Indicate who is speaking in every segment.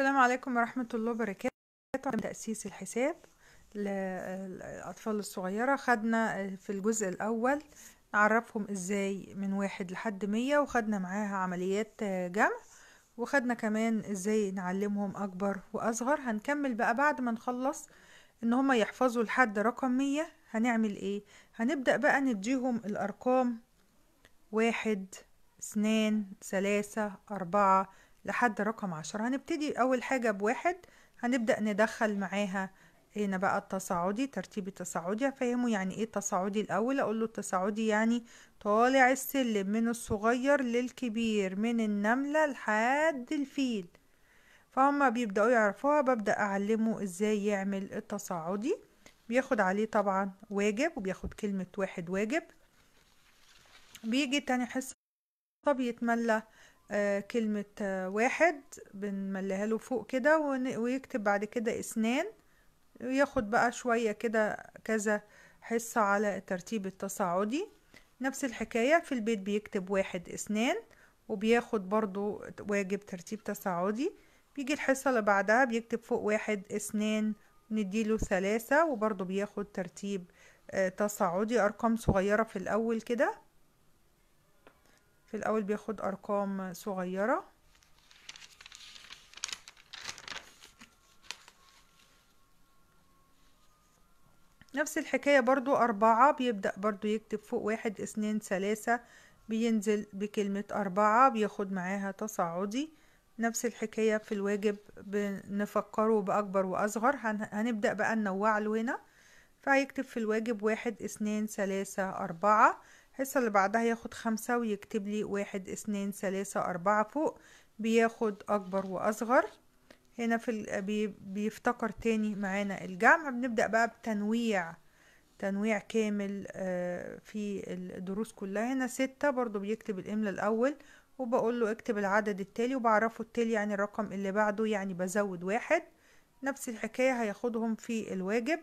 Speaker 1: السلام عليكم ورحمة الله وبركاته عن تأسيس الحساب للأطفال الصغيرة خدنا في الجزء الأول نعرفهم إزاي من واحد لحد مية وخدنا معاها عمليات جمع وخدنا كمان إزاي نعلمهم أكبر وأصغر هنكمل بقى بعد ما نخلص إن هما يحفظوا لحد رقم مية هنعمل إيه هنبدأ بقى نديهم الأرقام واحد اثنان ثلاثة أربعة لحد رقم عشرة هنبتدي أول حاجة بواحد هنبدأ ندخل معاها هنا بقى التصاعدي ترتيب التصاعدي هفهمه يعني ايه التصاعدي الأول أقول له التصاعدي يعني طالع السلم من الصغير للكبير من النملة لحد الفيل فهم بيبدأوا يعرفوها ببدأ أعلمه ازاي يعمل التصاعدي بياخد عليه طبعا واجب وبياخد كلمة واحد واجب بيجي تاني حصة بيتملى آه، كلمة آه، واحد بنملها له فوق كده ويكتب بعد كده اثنان وياخد بقى شوية كده كذا حصة على الترتيب التصاعدي نفس الحكاية في البيت بيكتب واحد اثنان وبياخد برضو واجب ترتيب تصاعدي بيجي الحصة اللي بعدها بيكتب فوق واحد اثنان نديله ثلاثة وبرضو بياخد ترتيب آه، تصاعدي أرقام صغيرة في الأول كده في الاول بياخد ارقام صغيرة نفس الحكاية برضو أربعة بيبدأ برضو يكتب فوق واحد اتنين ثلاثة بينزل بكلمة أربعة بياخد معاها تصاعدي نفس الحكاية في الواجب بنفكره بأكبر وأصغر هنبدأ بقى ننوع له هنا فهيكتب في الواجب واحد اتنين ثلاثة أربعة الحصة اللي بعدها ياخد خمسة ويكتب لي واحد اتنين تلاتة أربعة فوق بياخد أكبر وأصغر هنا في بيفتكر تاني معانا الجمع بنبدأ بقى بتنويع تنويع كامل آه، في الدروس كلها هنا ستة برضو بيكتب الإملة الأول وبقول له اكتب العدد التالي وبعرفه التالي يعني الرقم اللي بعده يعني بزود واحد نفس الحكاية هياخدهم في الواجب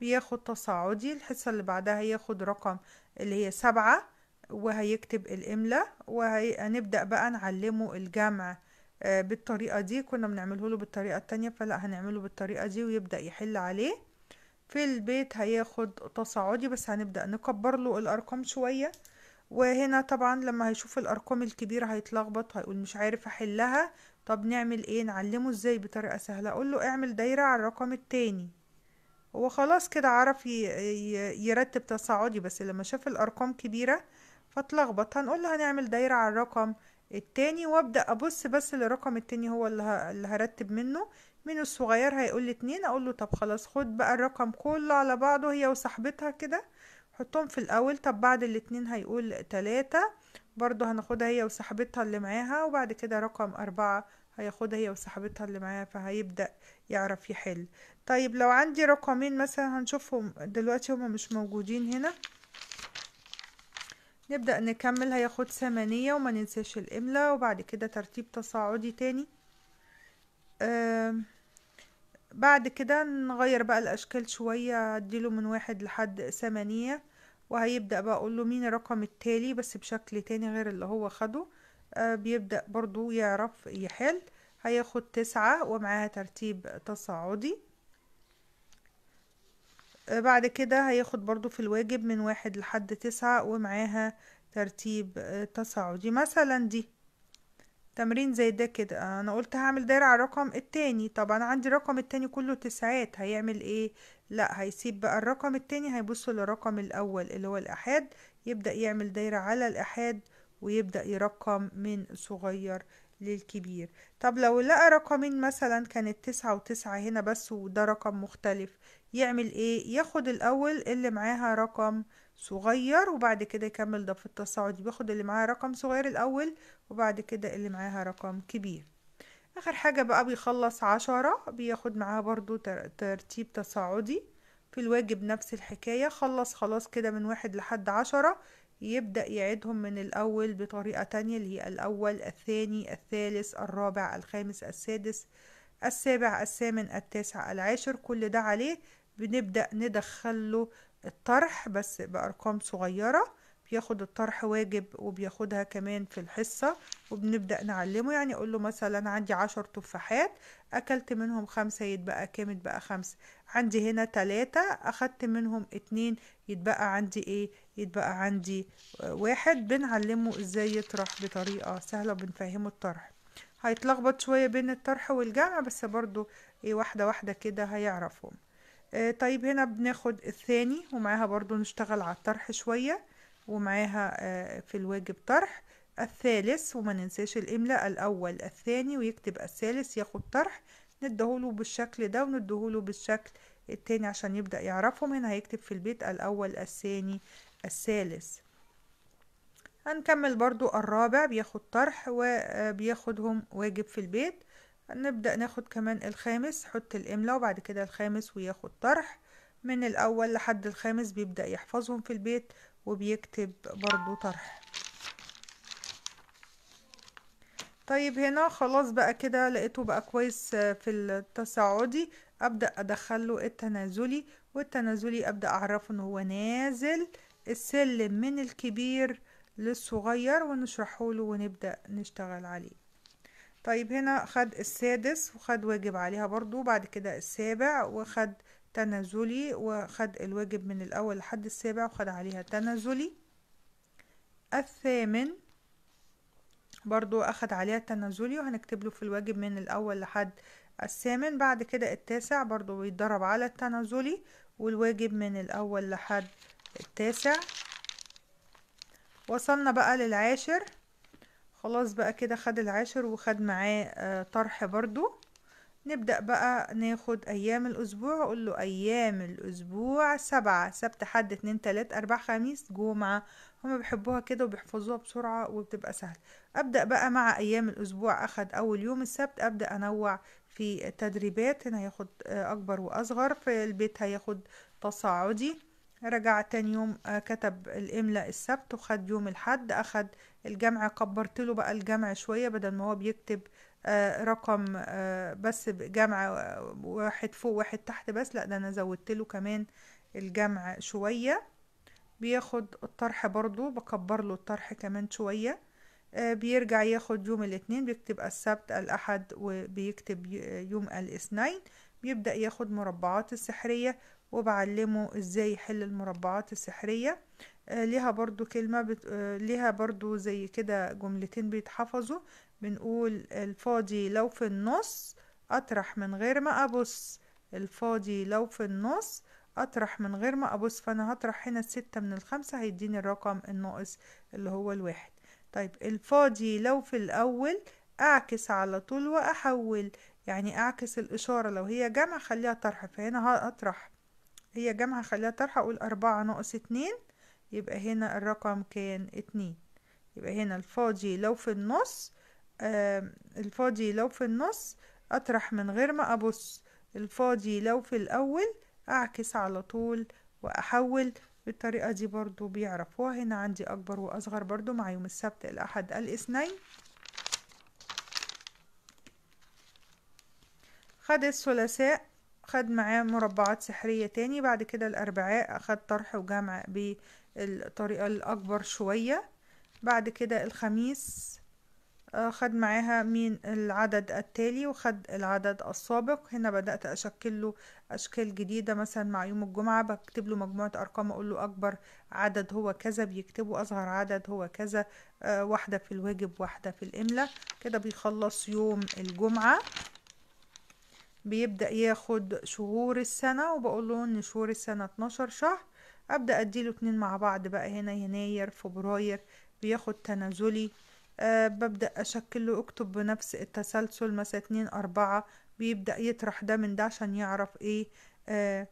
Speaker 1: بياخد تصاعدي الحصة اللي بعدها هياخد رقم اللي هي سبعة وهيكتب الإملة وهنبدأ بقى نعلمه الجمع آه، بالطريقة دي كنا بنعمله له بالطريقة التانية فلا هنعمله بالطريقة دي ويبدأ يحل عليه في البيت هياخد تصاعدي بس هنبدأ نكبر له الأرقام شوية وهنا طبعا لما هيشوف الأرقام الكبيرة هيتلخبط هيقول مش عارف أحلها طب نعمل ايه نعلمه ازاي بطريقة سهلة اقول له اعمل دايرة على الرقم التاني هو خلاص كده عرف يرتب تصاعدي بس لما شاف الارقام كبيره فاتلخبط هنقول له هنعمل دايره على الرقم التاني وابدا ابص بس للرقم التاني هو اللي هرتب منه من الصغير هيقول لي اتنين اقول له طب خلاص خد بقى الرقم كله على بعضه هي وصاحبتها كده حطهم في الاول طب بعد الاتنين هيقول تلاتة برضو هناخدها هي وصاحبتها اللي معاها وبعد كده رقم أربعة هياخدها هي وصاحبتها اللي معاها فهيبدأ يعرف يحل طيب لو عندي رقمين مثلا هنشوفهم دلوقتي هما مش موجودين هنا نبدأ نكمل هياخد ثمانية وما ننساش الإملة وبعد كده ترتيب تصاعدي تاني بعد كده نغير بقى الأشكال شوية أديله من واحد لحد ثمانية وهيبدأ بقى أقوله مين الرقم التالي بس بشكل تاني غير اللي هو خده آه، بيبدأ برضو يعرف يحل هياخد تسعة ومعاها ترتيب تصاعدي آه، بعد كده هياخد برضو في الواجب من واحد لحد تسعة ومعاها ترتيب آه، تصاعدي مثلا دي تمرين زي ده كده آه، انا قلت هعمل دايرة على الرقم التاني طبعا عندي الرقم التاني كله تسعات هيعمل ايه لا هيسيب بقى الرقم التاني هيبص للرقم الاول اللي هو الاحاد يبدأ يعمل دايرة على الاحاد ويبدأ يرقم من صغير للكبير طب لو لقى رقمين مثلا كانت تسعة وتسعة هنا بس وده رقم مختلف يعمل ايه ياخد الاول اللي معاها رقم صغير وبعد كده يكمل ده في التصاعد بياخد اللي معاها رقم صغير الاول وبعد كده اللي معاها رقم كبير اخر حاجة بقى بيخلص عشرة بياخد معاها برضو ترتيب تصاعدي في الواجب نفس الحكاية خلص خلاص كده من واحد لحد عشرة يبدأ يعيدهم من الأول بطريقة تانية اللي هي الأول الثاني الثالث الرابع الخامس السادس السابع الثامن التاسع العاشر كل ده عليه بنبدأ ندخل له الطرح بس بأرقام صغيرة بياخد الطرح واجب وبياخدها كمان في الحصة وبنبدأ نعلمه يعني أقول له مثلا عندي عشر تفاحات أكلت منهم خمسة يتبقى كام يتبقى خمسة عندي هنا تلاتة أخدت منهم اتنين يتبقى عندي ايه يتبقى عندي واحد بنعلمه ازاي يطرح بطريقة سهلة بنفهمه الطرح هيتلخبط شوية بين الطرح والجمع بس برضو ايه واحدة واحدة كده هيعرفهم آه، طيب هنا بناخد الثاني ومعاها برضو نشتغل على الطرح شوية ومعاها آه، في الواجب طرح الثالث وما ننساش الإملاء الأول الثاني ويكتب الثالث ياخد طرح ندهوله بالشكل ده وندهوله بالشكل التاني عشان يبدأ يعرفهم هنا هيكتب في البيت الأول الثاني الثالث هنكمل برضو الرابع بياخد طرح وبياخدهم آه، واجب في البيت نبدأ ناخد كمان الخامس حط الإملا وبعد كده الخامس وياخد طرح من الأول لحد الخامس بيبدأ يحفظهم في البيت وبيكتب برضو طرح طيب هنا خلاص بقى كده لقيته بقى كويس آه، في التصاعدي أبدأ أدخله التنازلي والتنازلي أبدأ أعرفه إن هو نازل السلم من الكبير للصغير ونشرحه له ونبدأ نشتغل عليه طيب هنا خد السادس وخد واجب عليها برضو بعد كده السابع وخد تنازلي وخد الواجب من الأول لحد السابع وخد عليها تنازلي الثامن برضو أخد عليها تنازلي وهنكتب له في الواجب من الأول لحد الثامن بعد كده التاسع برضو بيتضرب على التنازلي والواجب من الأول لحد التاسع وصلنا بقى للعاشر خلاص بقى كده خد العاشر وخد معاه آه، طرح برضو نبدأ بقى ناخد أيام الأسبوع أقول له أيام الأسبوع سبعة سبت حد اتنين تلات أربع خميس جمعة هما بيحبوها كده وبيحفظوها بسرعة وبتبقى سهل أبدأ بقى مع أيام الأسبوع أخد أول يوم السبت أبدأ أنوع في التدريبات هنا هياخد آه، أكبر وأصغر في البيت هياخد تصاعدي رجع تاني يوم آه، كتب الإملاء السبت وخد يوم الحد أخد الجمع كبرت له بقى الجمع شوية بدل ما هو بيكتب آه، رقم آه، بس جمع واحد فوق واحد تحت بس لا ده أنا زودت له كمان الجمع شوية بياخد الطرح برضو بكبر له الطرح كمان شوية بيرجع ياخد يوم الاثنين بيكتب السبت الأحد وبيكتب يوم الاثنين بيبدأ ياخد مربعات السحرية وبعلمه ازاي يحل المربعات السحرية آه ليها برضو كلمة بت... آه ليها برضو زي كده جملتين بيتحفظوا بنقول الفاضي لو في النص اطرح من غير ما ابص الفاضي لو في النص اطرح من غير ما ابص فانا هطرح هنا الستة من الخمسة هيديني الرقم الناقص اللي هو الواحد طيب الفاضي لو في الاول اعكس على طول واحول يعني اعكس الاشارة لو هي جمع خليها طرح فهنا هطرح هي جمع خليها طرحة اقول أربعة ناقص اتنين يبقى هنا الرقم كان اتنين يبقى هنا الفاضي لو في النص آه الفاضي لو في النص أطرح من غير ما أبص الفاضي لو في الأول أعكس على طول وأحول بالطريقة دي برضو بيعرفوها هنا عندي أكبر وأصغر برضو مع يوم السبت الأحد الاثنين خد الثلاثاء خد معاه مربعات سحرية تاني بعد كده الأربعاء أخد طرح وجمع بالطريقة الأكبر شوية بعد كده الخميس آه، خد معاها من العدد التالي وخد العدد السابق هنا بدأت أشكل له أشكال جديدة مثلا مع يوم الجمعة بكتب له مجموعة أرقام أقول له أكبر عدد هو كذا بيكتبه أصغر عدد هو كذا آه، واحدة في الواجب واحدة في الإملة كده بيخلص يوم الجمعة بيبدأ ياخد شهور السنة وبقول له ان شهور السنة 12 شهر ابدأ اديله اتنين مع بعض بقى هنا يناير فبراير بياخد تنازلي أه ببدأ أشكل له أكتب بنفس التسلسل مثلا اتنين أربعة بيبدأ يطرح ده من ده عشان يعرف إيه أه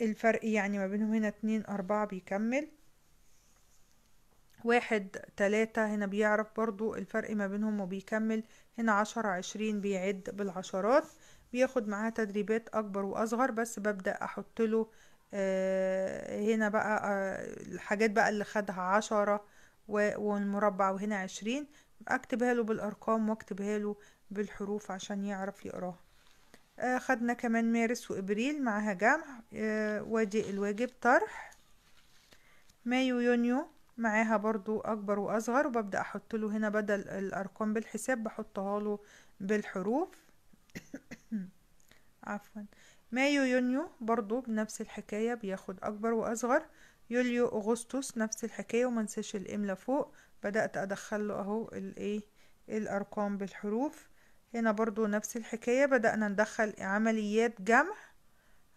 Speaker 1: الفرق يعني ما بينهم هنا اتنين أربعة بيكمل واحد تلاتة هنا بيعرف برضو الفرق ما بينهم وبيكمل هنا عشرة عشرين بيعد بالعشرات بياخد معاه تدريبات اكبر واصغر بس ببدأ احط له آه، هنا بقى آه، الحاجات بقى اللي خدها عشرة والمربع وهنا عشرين اكتبها له بالارقام واكتبها له بالحروف عشان يعرف يقراها آه، خدنا كمان مارس وابريل معاها جمع وادي الواجب طرح مايو يونيو معاها برضو اكبر واصغر وببدأ احط له هنا بدل الارقام بالحساب بحطها له بالحروف عفوا مايو يونيو برضو بنفس الحكاية بياخد أكبر وأصغر يوليو أغسطس نفس الحكاية ومنساش الإملا فوق بدأت أدخل له أهو الإيه الأرقام بالحروف هنا برضو نفس الحكاية بدأنا ندخل عمليات جمع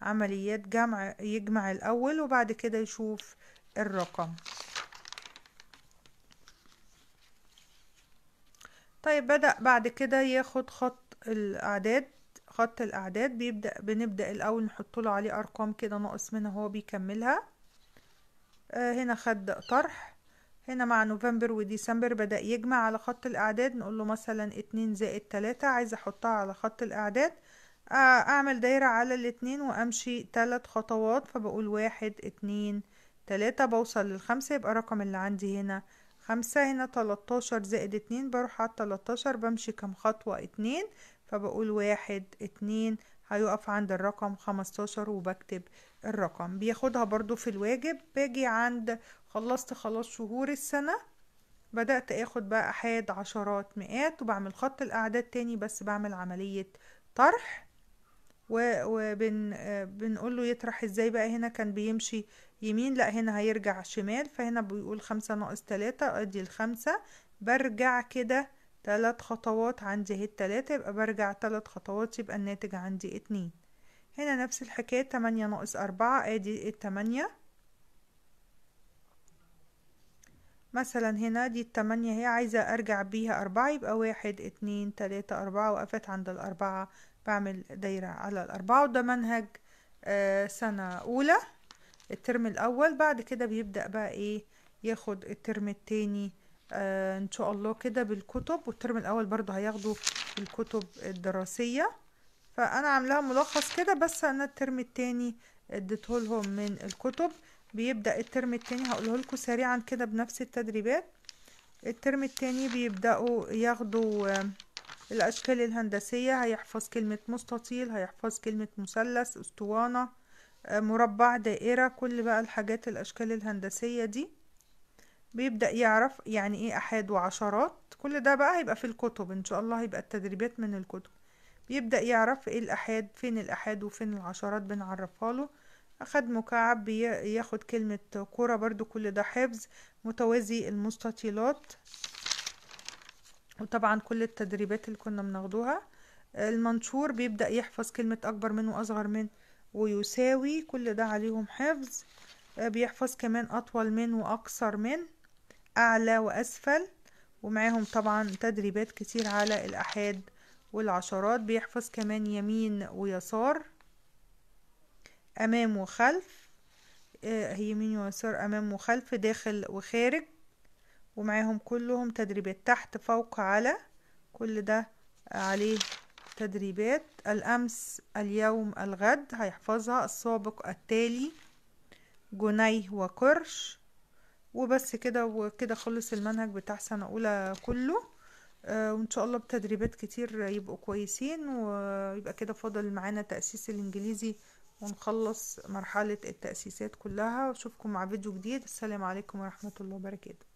Speaker 1: عمليات جمع يجمع الأول وبعد كده يشوف الرقم طيب بدأ بعد كده ياخد خط الاعداد خط الاعداد بيبدا بنبدا الاول نحط له عليه ارقام كده ناقص منها هو بيكملها آه هنا خد طرح هنا مع نوفمبر وديسمبر بدأ يجمع على خط الأعداد نقول له مثلا اتنين زائد تلاتة عايزة أحطها على خط الأعداد أعمل دايرة على الاتنين وأمشي تلات خطوات فبقول واحد اتنين تلاتة بوصل للخمسة يبقى الرقم اللي عندي هنا خمسة هنا تلاتاشر زائد اتنين بروح على التلاتاشر بمشي كام خطوة اتنين فبقول واحد اتنين هيقف عند الرقم خمستاشر وبكتب الرقم بياخدها برضو في الواجب باجي عند خلصت خلاص شهور السنة بدأت اخد بقى احاد عشرات مئات وبعمل خط الاعداد تاني بس بعمل عملية طرح وبنقول له يطرح ازاي بقى هنا كان بيمشي يمين لا هنا هيرجع شمال فهنا بيقول خمسة ناقص تلاتة ادي الخمسة برجع كده تلات خطوات عندي هي التلاتة يبقى برجع تلات خطوات يبقى الناتج عندي اتنين هنا نفس الحكاية تمانية ناقص أربعة ادي التمانية مثلا هنا دي التمانية هي عايزة أرجع بيها أربعة يبقى واحد اتنين تلاتة أربعة وقفت عند الأربعة بعمل دايرة على الأربعة وده منهج آه، سنة أولى الترم الأول بعد كده بيبدأ بقى إيه ياخد الترم التاني آه، إن شاء الله كده بالكتب والترم الأول برضو هياخدوا الكتب الدراسية فأنا عاملها ملخص كده بس أنا الترم التاني اديتهولهم من الكتب بيبدأ الترم التاني هقوله لكم سريعا كده بنفس التدريبات الترم التاني بيبدأوا ياخدوا آه الأشكال الهندسية هيحفظ كلمة مستطيل هيحفظ كلمة مثلث أسطوانة آه، مربع دائرة كل بقى الحاجات الأشكال الهندسية دي بيبدأ يعرف يعني ايه أحاد وعشرات كل ده بقى هيبقى في الكتب إن شاء الله هيبقى التدريبات من الكتب بيبدأ يعرف ايه الأحاد فين الأحاد وفين العشرات بنعرفها له أخد مكعب بياخد كلمة كرة برضو كل ده حفظ متوازي المستطيلات وطبعا كل التدريبات اللي كنا بناخدوها المنشور بيبدأ يحفظ كلمة أكبر من وأصغر من ويساوي كل ده عليهم حفظ آه، بيحفظ كمان أطول من وأقصر من أعلى وأسفل ومعاهم طبعا تدريبات كتير على الأحاد والعشرات بيحفظ كمان يمين ويسار أمام وخلف آه، يمين ويسار أمام وخلف داخل وخارج ومعاهم كلهم تدريبات تحت فوق على كل ده عليه تدريبات الأمس اليوم الغد هيحفظها السابق التالي جنيه وقرش وبس كده وكده خلص المنهج بتاع سنة أولى كله آه وإن شاء الله بتدريبات كتير يبقوا كويسين ويبقى كده فاضل معانا تأسيس الإنجليزي ونخلص مرحلة التأسيسات كلها وأشوفكم مع فيديو جديد السلام عليكم ورحمة الله وبركاته